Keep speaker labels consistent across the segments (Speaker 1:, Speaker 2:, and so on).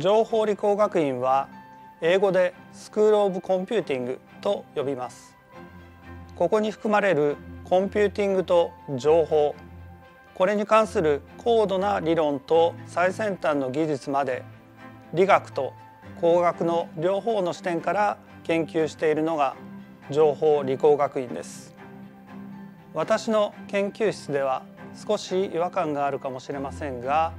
Speaker 1: 情報理工学院は英語でスクール・オブ・コンピューティングと呼びますここに含まれるコンピューティングと情報これに関する高度な理論と最先端の技術まで理学と工学の両方の視点から研究しているのが情報理工学院です私の研究室では少し違和感があるかもしれませんが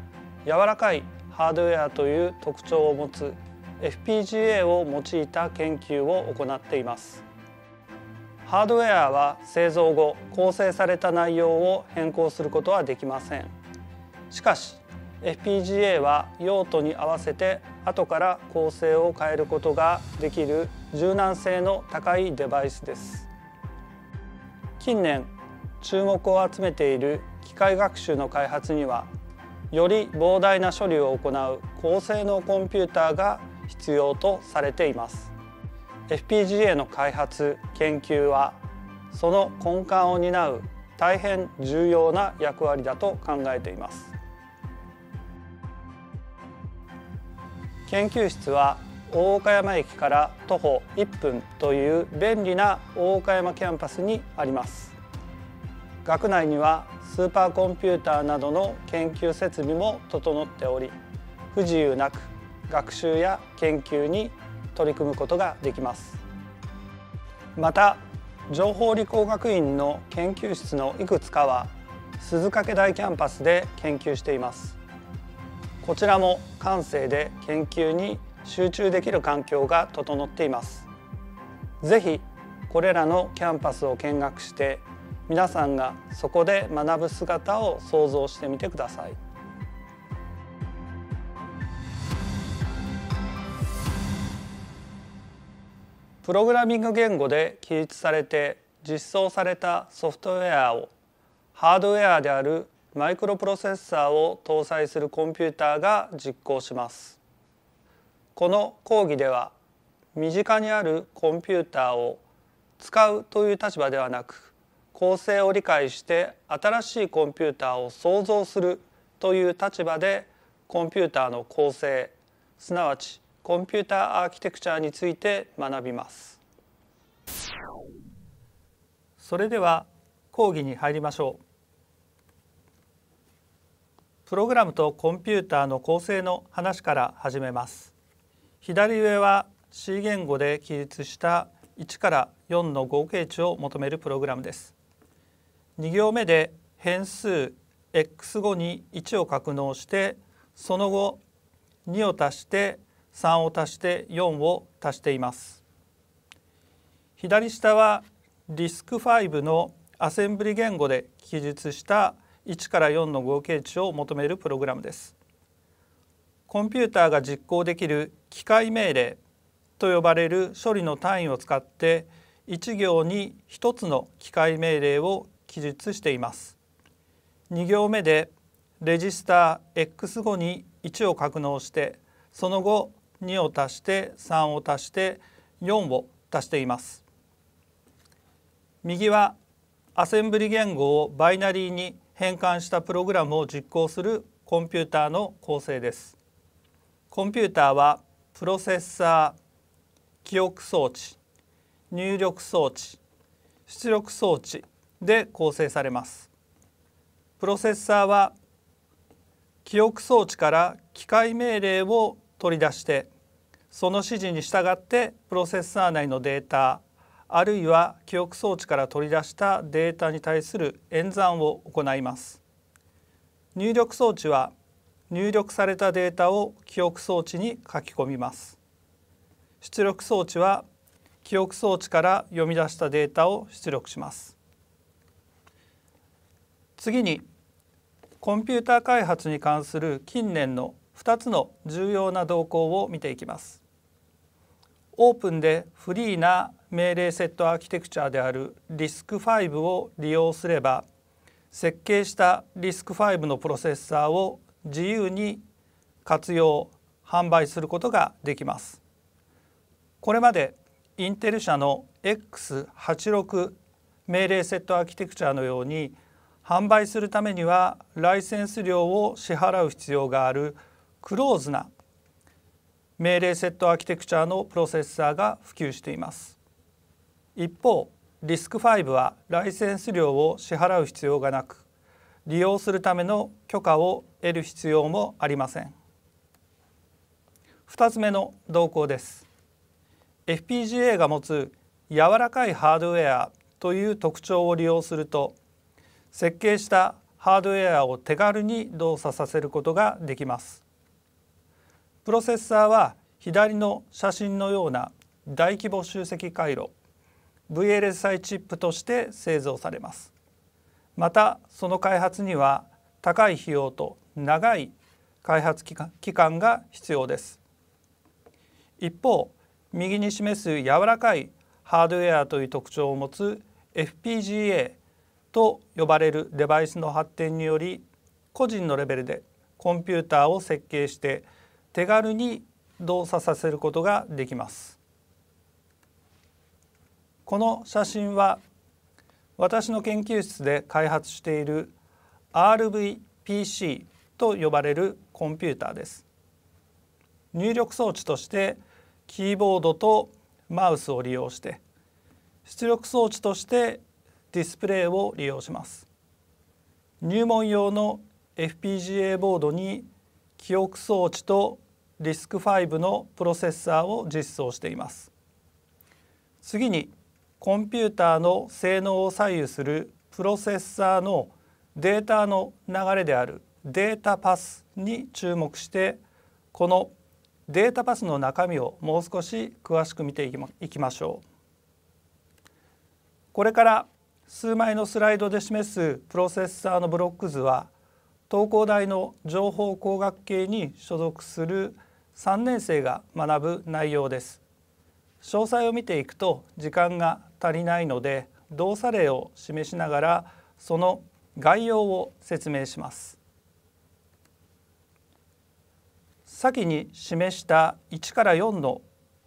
Speaker 1: 柔らかいハードウェアという特徴を持つ FPGA を用いた研究を行っていますハードウェアは製造後構成された内容を変更することはできませんしかし FPGA は用途に合わせて後から構成を変えることができる柔軟性の高いデバイスです近年注目を集めている機械学習の開発にはより膨大な処理を行う高性能コンピューターが必要とされています FPGA の開発研究はその根幹を担う大変重要な役割だと考えています研究室は大岡山駅から徒歩1分という便利な大岡山キャンパスにあります学内にはスーパーコンピューターなどの研究設備も整っており不自由なく学習や研究に取り組むことができますまた情報理工学院の研究室のいくつかは鈴掛大キャンパスで研究していますこちらも感性で研究に集中できる環境が整っていますぜひこれらのキャンパスを見学して皆さんがそこで学ぶ姿を想像してみてください。プログラミング言語で記述されて実装されたソフトウェアをハードウェアであるマイクロプロセッサーを搭載するコンピューターが実行します。この講義では身近にあるコンピューターを使うという立場ではなく構成を理解して新しいコンピューターを創造するという立場でコンピューターの構成すなわちコンピューターアーキテクチャについて学びますそれでは講義に入りましょうプログラムとコンピューターの構成の話から始めます左上は C 言語で記述した1から4の合計値を求めるプログラムです2行目で変数 x 後に1を格納してその後2を足して3を足して4を足しています左下はリスク5のアセンブリ言語で記述した1から4の合計値を求めるプログラムですコンピューターが実行できる機械命令と呼ばれる処理の単位を使って1行に1つの機械命令を記述しています2行目でレジスター x 後に1を格納してその後2を足して3を足して4を足しています右はアセンブリ言語をバイナリーに変換したプログラムを実行するコンピューターの構成ですコンピューターはプロセッサー記憶装置入力装置出力装置で構成されますプロセッサーは記憶装置から機械命令を取り出してその指示に従ってプロセッサー内のデータあるいは記憶装置から取り出したデータに対する演算を行います入力装置は入力されたデータを記憶装置に書き込みます出力装置は記憶装置から読み出したデータを出力します次にコンピューター開発に関する近年の2つの重要な動向を見ていきます。オープンでフリーな命令セットアーキテクチャである RISC-5 を利用すれば設計した RISC-5 のプロセッサーを自由に活用販売することができます。これまでインテル社の X86 命令セットアーキテクチャのように販売するためにはライセンス料を支払う必要があるクローズな命令セットアーキテクチャのプロセッサーが普及しています一方リスク5はライセンス料を支払う必要がなく利用するための許可を得る必要もありません2つ目の動向です FPGA が持つ柔らかいハードウェアという特徴を利用すると設計したハードウェアを手軽に動作させることができますプロセッサーは左の写真のような大規模集積回路 VLSI チップとして製造されますまたその開発には高い費用と長い開発期間が必要です一方右に示す柔らかいハードウェアという特徴を持つ FPGA と呼ばれるデバイスの発展により個人のレベルでコンピューターを設計して手軽に動作させることができますこの写真は私の研究室で開発している RVPC と呼ばれるコンピューターです入力装置としてキーボードとマウスを利用して出力装置としてディスプレイを利用します入門用の FPGA ボードに記憶装置と RISC-5 のプロセッサーを実装しています次にコンピューターの性能を左右するプロセッサーのデータの流れであるデータパスに注目してこのデータパスの中身をもう少し詳しく見ていきましょう。これから数枚のスライドで示すプロセッサーのブロック図は東工大の情報工学系に所属する3年生が学ぶ内容です詳細を見ていくと時間が足りないので動作例を示しながらその概要を説明します先に示した1から4の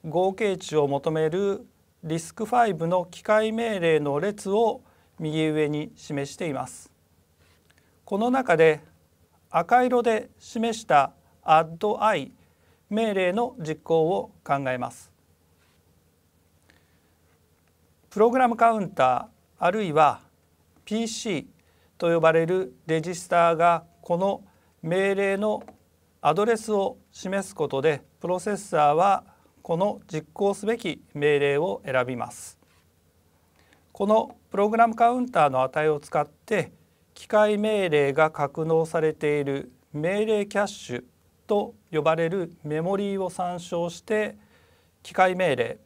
Speaker 1: 合計値を求めるリスク5の機械命令の列を右上に示しています。この中で赤色で示した addI 命令の実行を考えます。プログラムカウンターあるいは PC と呼ばれるレジスターがこの命令のアドレスを示すことでプロセッサーはこの実行すべき命令を選びます。このプログラムカウンターの値を使って機械命令が格納されている命令キャッシュと呼ばれるメモリーを参照して機械命令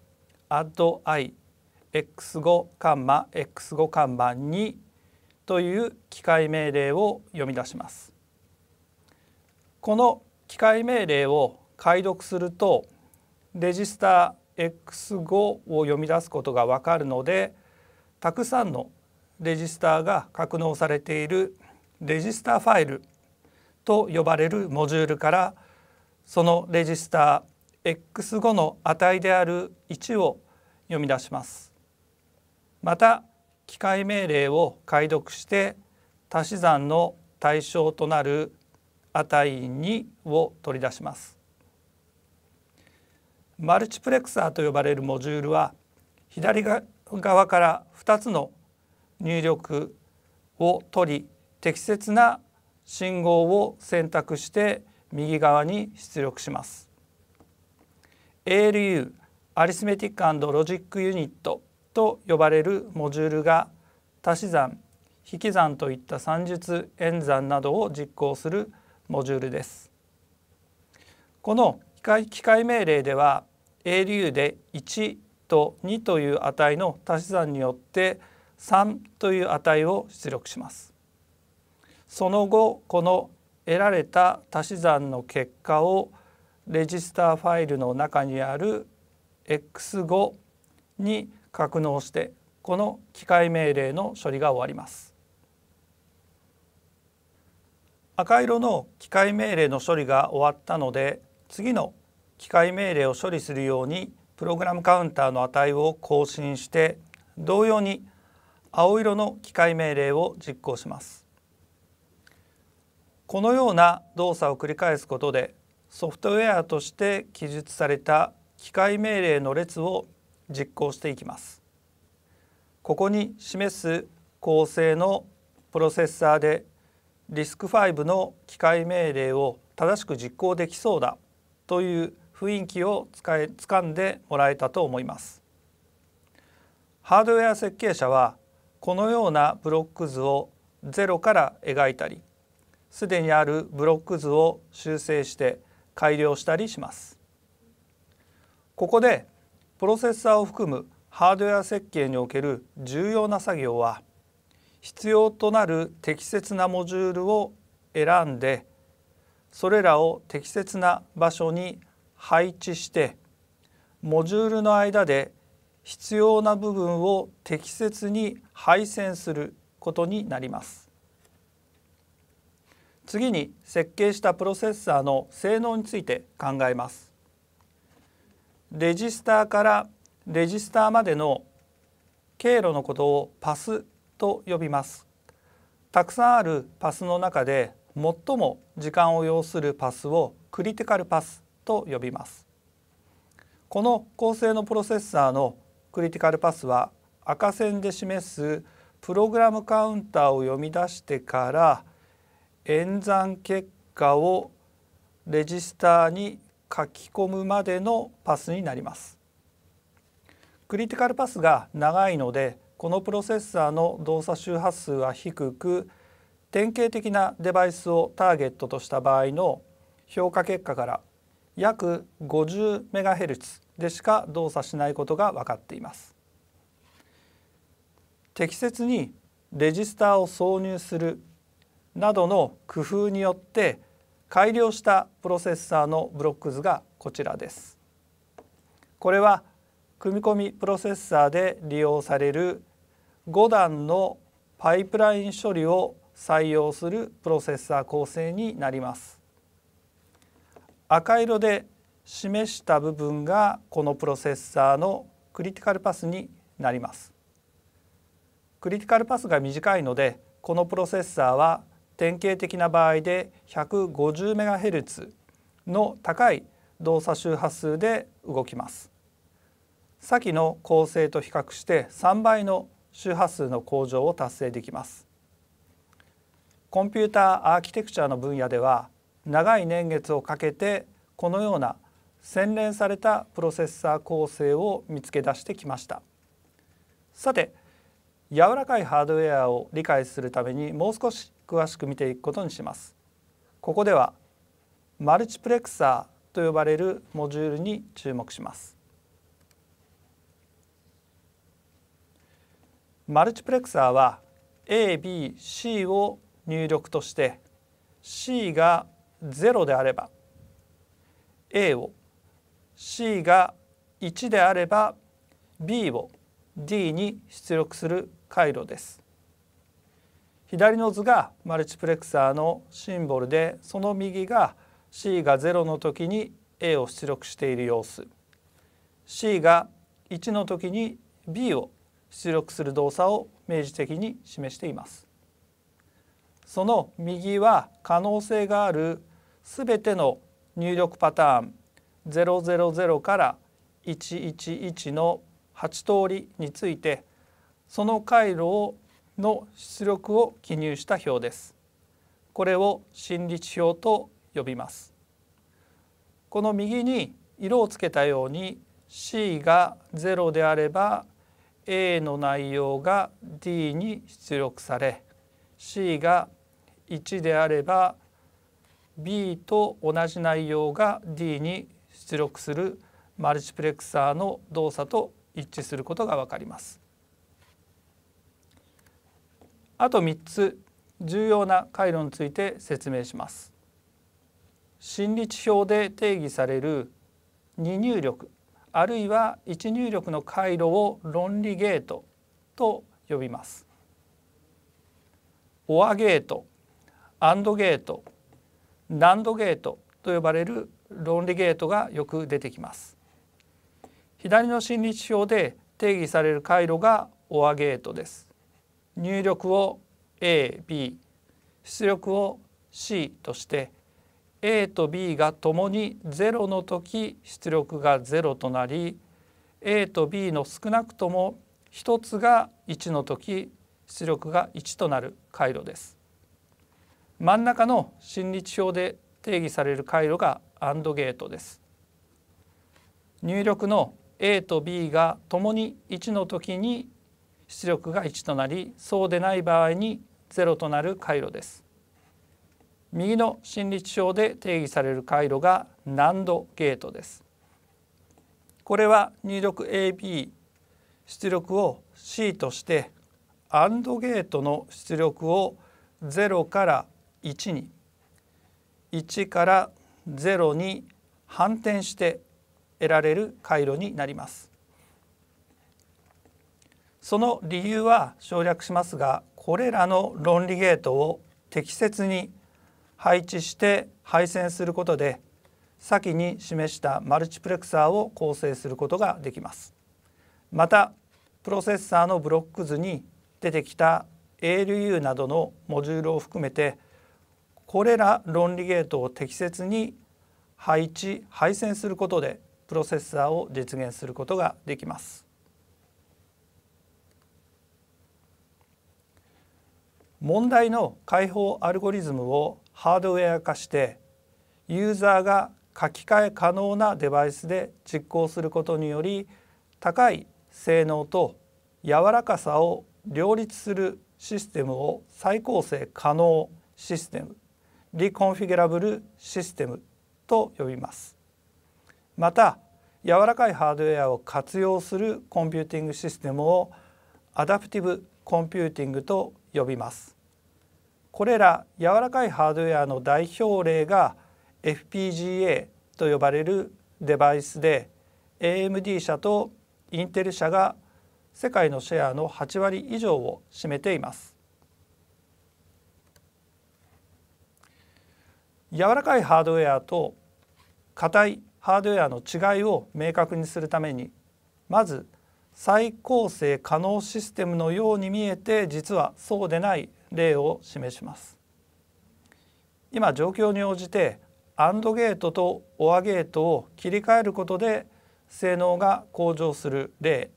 Speaker 1: addI x5x5,2 という機械命令を読み出します。この機械命令を解読するとレジスター x5 を読み出すことがわかるのでたくさんのレジスターが格納されているレジスターファイルと呼ばれるモジュールからそのレジスター x5 の値である1を読み出します。また機械命令を解読して足し算の対象となる値2を取り出します。マルチプレクサーと呼ばれるモジュールは左側から2つの入力を取り適切な信号を選択して右側に出力します。ALU アリスメティックロジックユニットと呼ばれるモジュールが足し算引き算といった算術演算などを実行するモジュールです。この機械命令では ALU でと2という値の足し算によって3という値を出力します。その後この得られた足し算の結果をレジスターファイルの中にある x5 に格納してこの機械命令の処理が終わります。赤色の機械命令の処理が終わったので次の機械命令を処理するようにプログラムカウンターの値を更新して同様に青色の機械命令を実行しますこのような動作を繰り返すことでソフトウェアとして記述された機械命令の列を実行していきますここに示す構成のプロセッサーでリスク5の機械命令を正しく実行できそうだという雰囲気をつかつかんでもらえたと思いますハードウェア設計者はこのようなブロック図をゼロから描いたりすでにあるブロック図を修正して改良したりしますここでプロセッサーを含むハードウェア設計における重要な作業は必要となる適切なモジュールを選んでそれらを適切な場所に配置してモジュールの間で必要な部分を適切に配線することになります。次に設計したプロセッサーの性能について考えます。レジスターからレジスターまでの経路のことをパスと呼びます。たくさんあるパスの中で最も時間を要するパスをクリティカルパスと呼びますこの構成のプロセッサーのクリティカルパスは赤線で示すプログラムカウンターを読み出してから演算結果をレジスターに書き込むまでのパスになりますクリティカルパスが長いのでこのプロセッサーの動作周波数は低く典型的なデバイスをターゲットとした場合の評価結果から約 50MHz でしか動作しないことが分かっています適切にレジスターを挿入するなどの工夫によって改良したプロセッサーのブロック図がこちらですこれは組み込みプロセッサーで利用される5段のパイプライン処理を採用するプロセッサー構成になります赤色で示した部分がこのプロセッサーのクリティカルパスになりますクリティカルパスが短いのでこのプロセッサーは典型的な場合で 150MHz の高い動作周波数で動きます先の構成と比較して3倍の周波数の向上を達成できますコンピューターアーキテクチャの分野では長い年月をかけてこのような洗練されたプロセッサー構成を見つけ出してきましたさて柔らかいハードウェアを理解するためにもう少し詳しく見ていくことにしますここではマルチプレクサーと呼ばれるモジュールに注目しますマルチプレクサーは ABC を入力として C が0であれば A を C が1であれば B を D に出力する回路です。左の図がマルチプレクサーのシンボルでその右が C が0の時に A を出力している様子 C が1の時に B を出力する動作を明示的に示しています。その右は可能性があるすべての入力パターン000から111の8通りについてその回路をの出力を記入した表です。これを心理値表と呼びます。この右に色をつけたように C が0であれば A の内容が D に出力され C が1であれば B と同じ内容が D に出力するマルチプレクサーの動作と一致することが分かります。あと3つ重要な回路について説明します。心理値表で定義される2入力あるいは1入力の回路を論理ゲートと呼びます。オアゲート、アンドゲート、難度ゲートと呼ばれる論理ゲートがよく出てきます左の心理指標で定義される回路がオアゲートです入力を AB 出力を C として A と B がともに0の時出力が0となり A と B の少なくとも1つが1の時出力が1となる回路です真ん中の心理地表で定義される回路が AND ゲートです入力の A と B がともに1の時に出力が1となりそうでない場合に0となる回路です右の心理地表で定義される回路が難度ゲートですこれは入力 AB 出力を C として AND ゲートの出力を0から1に1から0に反転して得られる回路になりますその理由は省略しますがこれらの論理ゲートを適切に配置して配線することで先に示したマルチプレクサーを構成することができますまたプロセッサーのブロック図に出てきた ALU などのモジュールを含めてこれら論理ゲートを適切に配置配線することでプロセッサーを実現することができます。問題の解放アルゴリズムをハードウェア化してユーザーが書き換え可能なデバイスで実行することにより高い性能と柔らかさを両立するシステムを再構成可能システムリコンフィギュラブルシステムと呼びますまた柔らかいハードウェアを活用するコンピューティングシステムをアダプティブコンピューティングと呼びますこれら柔らかいハードウェアの代表例が FPGA と呼ばれるデバイスで AMD 社とインテル社が世界のシェアの8割以上を占めています柔らかいハードウェアと硬いハードウェアの違いを明確にするためにまず再構成可能システムのように見えて実はそうでない例を示します今状況に応じてアンドゲートとオアゲートを切り替えることで性能が向上する例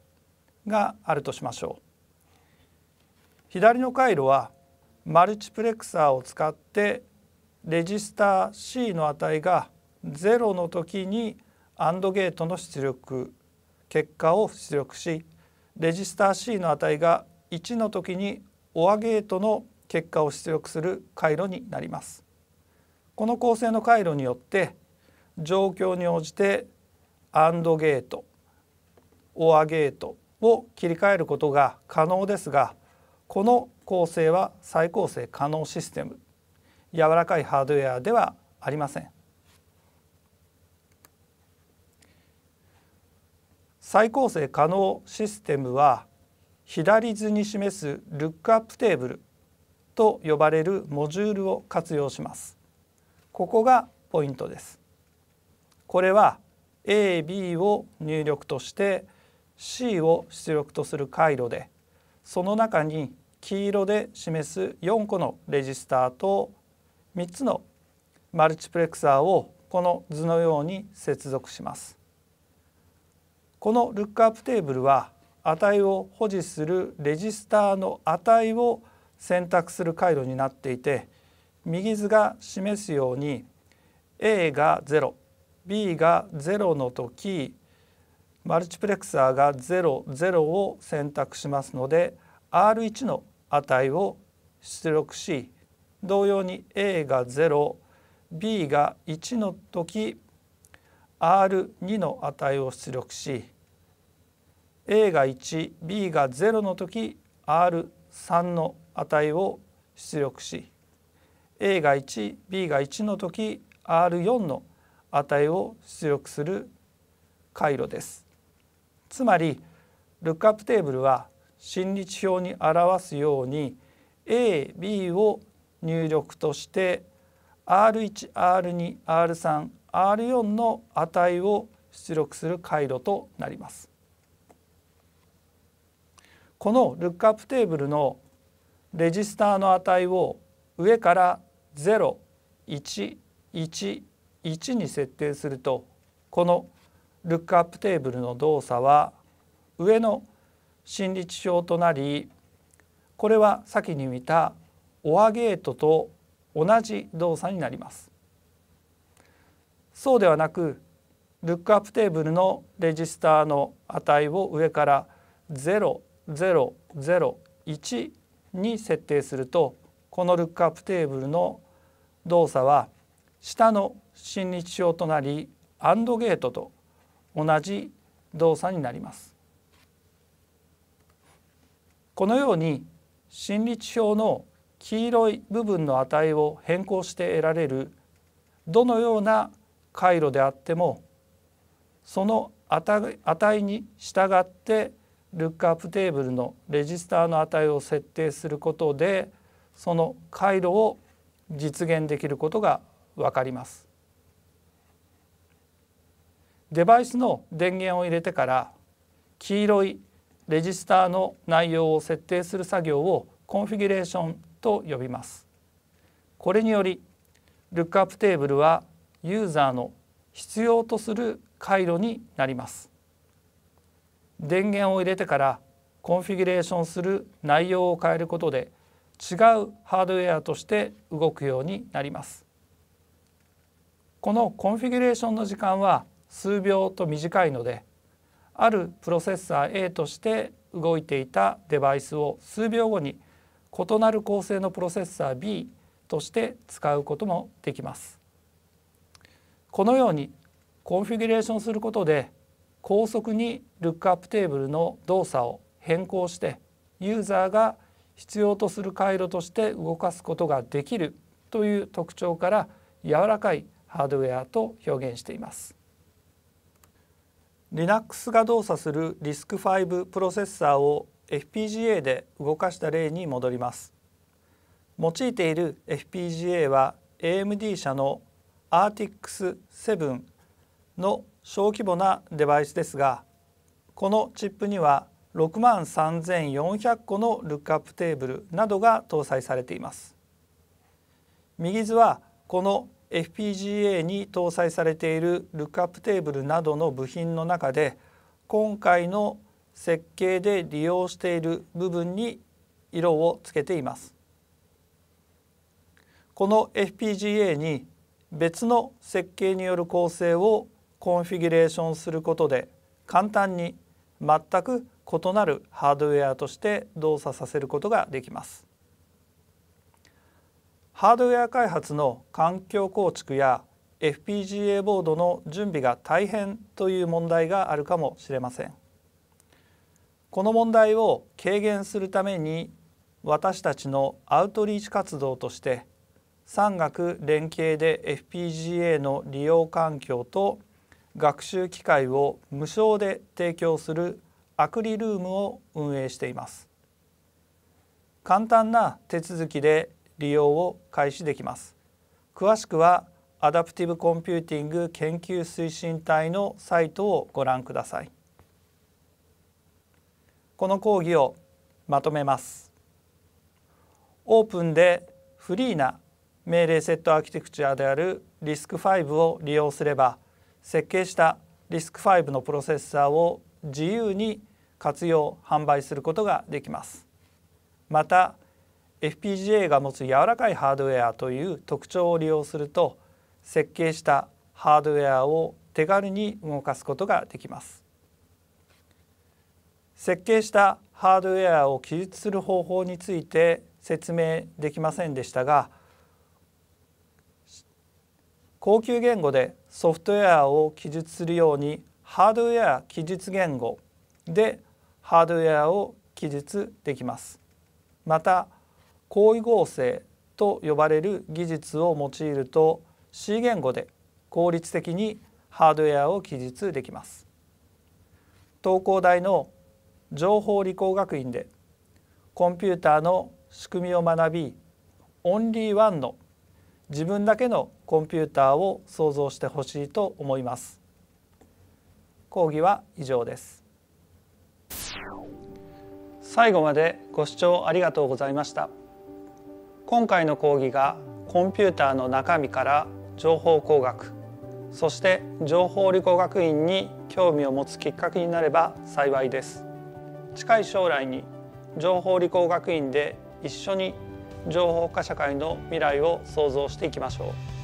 Speaker 1: があるとしましょう左の回路はマルチプレクサーを使ってレジスター C の値が0の時に AND ゲートの出力結果を出力しレジスター C の値が1の時に OR ゲートの結果を出力する回路になります。この構成の回路によって状況に応じて AND ゲート OR ゲートを切り替えることが可能ですがこの構成は再構成可能システム柔らかいハードウェアではありません再構成可能システムは左図に示すルックアップテーブルと呼ばれるモジュールを活用しますここがポイントですこれは AB を入力として C を出力とする回路でその中に黄色で示す4個のレジスターと3つのマルチプレクサーをこの図のように接続します。このルックアップテーブルは値を保持するレジスターの値を選択する回路になっていて右図が示すように A が 0B が0の時マルチプレクサーが00を選択しますので R1 の値を出力し同様に A が 0B が1の時 R2 の値を出力し A が 1B が0の時 R3 の値を出力し A が 1B が1の時 R4 の値を出力する回路です。つまりルックアップテーブルは心理値表に表すように AB を入力として R1R2R3R4 の値を出力する回路となります。このルックアップテーブルのレジスターの値を上から0111に設定するとこのルックアップテーブルの動作は上の心理値表となりこれは先に見たオアゲートと同じ動作になりますそうではなくルックアップテーブルのレジスターの値を上から0001に設定するとこのルックアップテーブルの動作は下の親日表となりアンドゲートと同じ動作になります。このように親日表の黄色い部分の値を変更して得られるどのような回路であってもその値に従ってルックアップテーブルのレジスターの値を設定することでその回路を実現できることが分かります。デバイスの電源を入れてから黄色いレジスターの内容を設定する作業をコンフィギュレーションと呼びます。これによりルックアップテーブルはユーザーの必要とする回路になります。電源を入れてからコンフィギュレーションする内容を変えることで違うハードウェアとして動くようになります。このコンフィギュレーションの時間は数秒と短いのであるプロセッサー A として動いていたデバイスを数秒後に異なる構成のプロセッサー B として使うこともできます。このようにコンフィギュレーションすることで高速にルックアップテーブルの動作を変更してユーザーが必要とする回路として動かすことができるという特徴から柔らかいハードウェアと表現しています。Linux が動作する RISC-V プロセッサーを FPGA で動かした例に戻ります用いている FPGA は AMD 社の RTX7 の小規模なデバイスですがこのチップには6万3400個のルックアップテーブルなどが搭載されています右図はこの FPGA に搭載されているルックアップテーブルなどの部品の中で今回の設計で利用している部分に色をつけています。この FPGA に別の設計による構成をコンフィギュレーションすることで簡単に全く異なるハードウェアとして動作させることができます。ハードウェア開発の環境構築や FPGA ボードの準備が大変という問題があるかもしれません。この問題を軽減するために私たちのアウトリーチ活動として産学連携で FPGA の利用環境と学習機会を無償で提供するアクリルームを運営しています簡単な手続きで利用を開始できます詳しくはアダプティブコンピューティング研究推進隊のサイトをご覧くださいこの講義をまとめますオープンでフリーな命令セットアーキテクチャである r i s c を利用すれば設計した RISC-V のプロセッサーを自由に活用販売することができますまた FPGA が持つ柔らかいハードウェアという特徴を利用すると設計したハードウェアを手軽に動かすことができます設計したハードウェアを記述する方法について説明できませんでしたが高級言語でソフトウェアを記述するようにハードウェア記述言語でハードウェアを記述できます。また行為合成と呼ばれる技術を用いると C 言語で効率的にハードウェアを記述できます。東工大の情報理工学院でコンピューターの仕組みを学びオンリーワンの自分だけのコンピューターを想像してほしいと思います講義は以上です最後までご視聴ありがとうございました今回の講義がコンピューターの中身から情報工学そして情報理工学院に興味を持つきっかけになれば幸いです。近い将来に情報理工学院で一緒に情報化社会の未来を創造していきましょう。